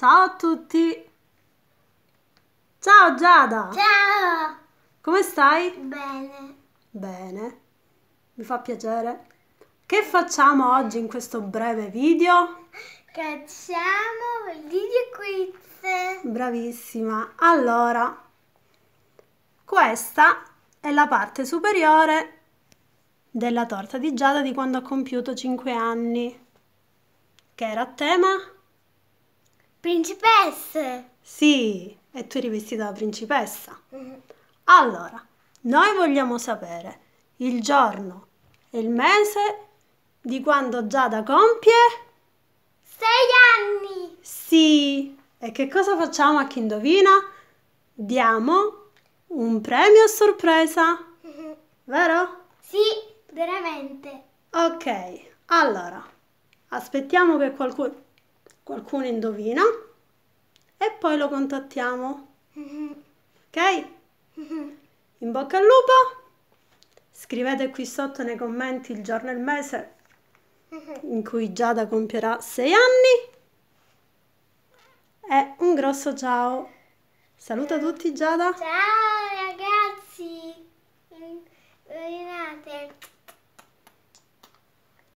Ciao a tutti! Ciao Giada! Ciao! Come stai? Bene. Bene. Mi fa piacere. Che facciamo oggi in questo breve video? Facciamo il video quiz. Bravissima. Allora, questa è la parte superiore della torta di Giada di quando ha compiuto 5 anni. Che era a tema? Principesse! Sì, e tu eri vestita da principessa. Mm-hmm. Allora, noi vogliamo sapere il giorno e il mese di quando Giada compie... Sei anni! Sì! E che cosa facciamo a chi indovina? Diamo un premio a sorpresa. Mm-hmm. Vero? Sì, veramente. Ok, allora, aspettiamo che qualcuno qualcuno indovina e poi lo contattiamo. Mm-hmm. Ok? Mm-hmm. In bocca al lupo. Scrivete qui sotto nei commenti il giorno e il mese mm-hmm. in cui Giada compierà 6 anni. E un grosso ciao. Saluta tutti Giada. Ciao ragazzi.